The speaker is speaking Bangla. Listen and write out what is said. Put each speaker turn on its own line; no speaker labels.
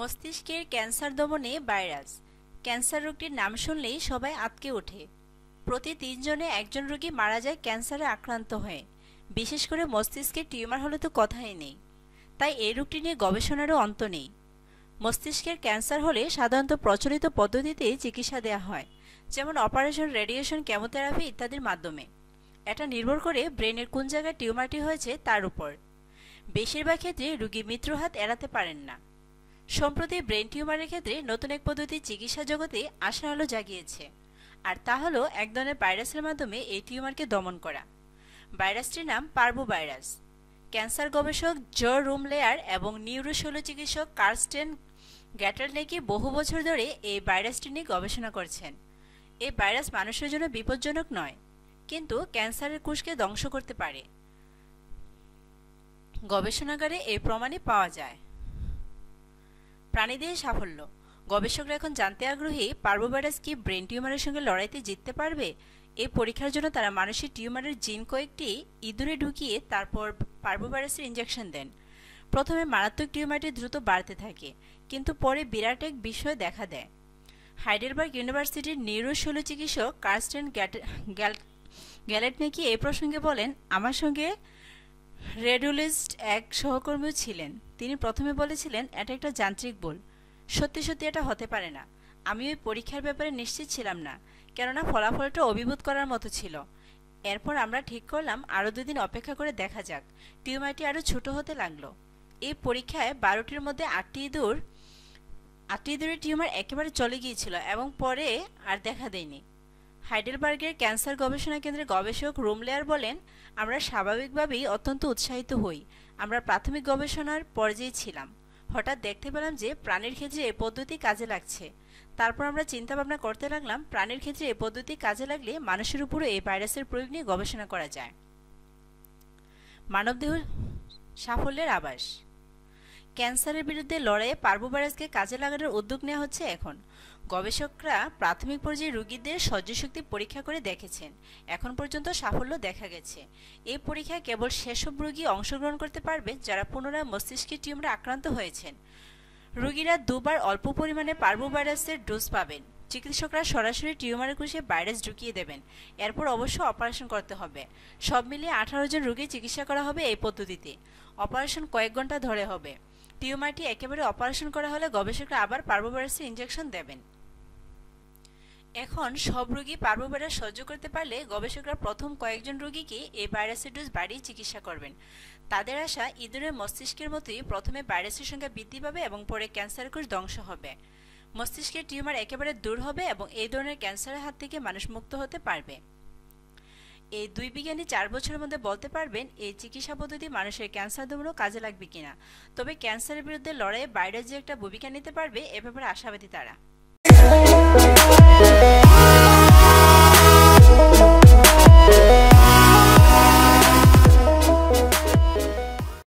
মস্তিষ্কের ক্যান্সার দমনে ভাইরাস ক্যান্সার রোগটির নাম শুনলেই সবাই আতকে ওঠে প্রতি তিনজনে একজন রোগী মারা যায় ক্যান্সারে আক্রান্ত হয়ে বিশেষ করে মস্তিষ্কের টিউমার হলে তো কথাই নেই তাই এই রোগটি নিয়ে গবেষণারও অন্ত নেই মস্তিষ্কের ক্যান্সার হলে সাধারণত প্রচলিত পদ্ধতিতে চিকিৎসা দেওয়া হয় যেমন অপারেশন রেডিয়েশন কেমোথেরাপি ইত্যাদির মাধ্যমে এটা নির্ভর করে ব্রেনের কোন জায়গায় টিউমারটি হয়েছে তার উপর বেশিরভাগ ক্ষেত্রে রুগী মিত্র হাত এড়াতে পারেন না সম্প্রতি ব্রেন টিউমারের ক্ষেত্রে নতুন এক পদ্ধতি চিকিৎসা জগতে আশার আলো জাগিয়েছে আর তা হলো এক ধরনের ভাইরাসের মাধ্যমে এই টিউমারকে দমন করা ভাইরাসটির নাম পার্বো ভাইরাস ক্যান্সার গবেষক জ রুমলেয়ার এবং নিউরোশৈল চিকিৎসক কার্স্টেন গ্যাটারলেকি বহু বছর ধরে এই ভাইরাসটি নিয়ে গবেষণা করছেন এই ভাইরাস মানুষের জন্য বিপজ্জনক নয় কিন্তু ক্যান্সারের কুশকে ধ্বংস করতে পারে গবেষণাগারে এই প্রমাণে পাওয়া যায় প্রাণীদের সাফল্য গবেষকরা এখন জানতে আগ্রহী পার্বোভাইরাস কি ব্রেন টিউমারের সঙ্গে লড়াইতে জিততে পারবে এই পরীক্ষার জন্য তারা মানুষের টিউমারের জিন কয়েকটি ইঁদুরে ঢুকিয়ে তারপর পার্বোভাইরাসের ইঞ্জেকশন দেন প্রথমে মারাত্মক টিউমারটি দ্রুত বাড়তে থাকে কিন্তু পরে বিরাট এক বিষয় দেখা দেয় হাইডেলবার্গ ইউনিভার্সিটির নিউরোশৈল চিকিৎসক কার্স্টেন কি এই প্রসঙ্গে বলেন আমার সঙ্গে রেডুলিস্ট এক সহকর্মীও ছিলেন তিনি প্রথমে বলেছিলেন এটা একটা যান্ত্রিক ভুল সত্যি সত্যি এটা হতে পারে না আমি ওই পরীক্ষার ব্যাপারে নিশ্চিত ছিলাম না কেননা ফলাফলটা অভিভূত করার মতো ছিল এরপর আমরা ঠিক করলাম আরও দুদিন অপেক্ষা করে দেখা যাক টিউমারটি আরও ছোট হতে লাগলো এই পরীক্ষায় বারোটির মধ্যে আটটি ইঁদুর আটটি ইঁদুরের টিউমার একেবারে চলে গিয়েছিল এবং পরে আর দেখা দেয়নি হাইডেলবার্গের ক্যান্সার গবেষণা কেন্দ্রের গবেষক রোমলেয়ার বলেন আমরা স্বাভাবিকভাবেই অত্যন্ত উৎসাহিত হই আমরা প্রাথমিক গবেষণার পর্যায়ে ছিলাম হঠাৎ দেখতে পেলাম যে প্রাণীর ক্ষেত্রে এ পদ্ধতি কাজে লাগছে তারপর আমরা চিন্তা ভাবনা করতে লাগলাম প্রাণীর ক্ষেত্রে এ পদ্ধতি কাজে লাগলে মানুষের উপরও এই ভাইরাসের প্রয়োগ নিয়ে গবেষণা করা যায় মানবদেহ সাফল্যের আবাস ক্যান্সারের বিরুদ্ধে লড়াইয়ে পার্বোভাইরাসকে কাজে লাগানোর উদ্যোগ নেওয়া হচ্ছে এখন গবেষকরা প্রাথমিক পর্যায়ে রোগীদের সহ্যশক্তি পরীক্ষা করে দেখেছেন এখন পর্যন্ত সাফল্য দেখা গেছে এই পরীক্ষায় কেবল সেসব রোগী অংশগ্রহণ করতে পারবে যারা পুনরায় মস্তিষ্কে টিউমারে আক্রান্ত হয়েছেন রোগীরা দুবার অল্প পরিমাণে পার্বোভাইরাসের ডোজ পাবেন চিকিৎসকরা সরাসরি টিউমারে কুষে ভাইরাস ঢুকিয়ে দেবেন এরপর অবশ্য অপারেশন করতে হবে সব মিলিয়ে আঠারো জন রোগী চিকিৎসা করা হবে এই পদ্ধতিতে অপারেশন কয়েক ঘন্টা ধরে হবে টিউমারটি একেবারে অপারেশন করা হলে গবেষকরা আবার পার্বোভাইরাসের ইঞ্জেকশন দেবেন এখন সব রোগী পার্বভাইরাস সহ্য করতে পারলে গবেষকরা প্রথম কয়েকজন রোগীকে এই ভাইরাসের ডোজ বাড়িয়ে চিকিৎসা করবেন তাদের আশা ইঁদুরের মস্তিষ্কের মতোই প্রথমে ভাইরাসের সংখ্যা বৃদ্ধি পাবে এবং পরে ক্যান্সার কোষ ধ্বংস হবে মস্তিষ্কের টিউমার একেবারে দূর হবে এবং এই ধরনের ক্যান্সারের হাত থেকে মানুষ মুক্ত হতে পারবে এই দুই বিজ্ঞানী চার বছরের মধ্যে বলতে পারবেন এই চিকিৎসা পদ্ধতি মানুষের ক্যান্সার দমনও কাজে লাগবে কিনা তবে ক্যান্সারের বিরুদ্ধে লড়াইয়ে বাইরের যে একটা ভূমিকা নিতে পারবে এ ব্যাপারে আশাবাদী তারা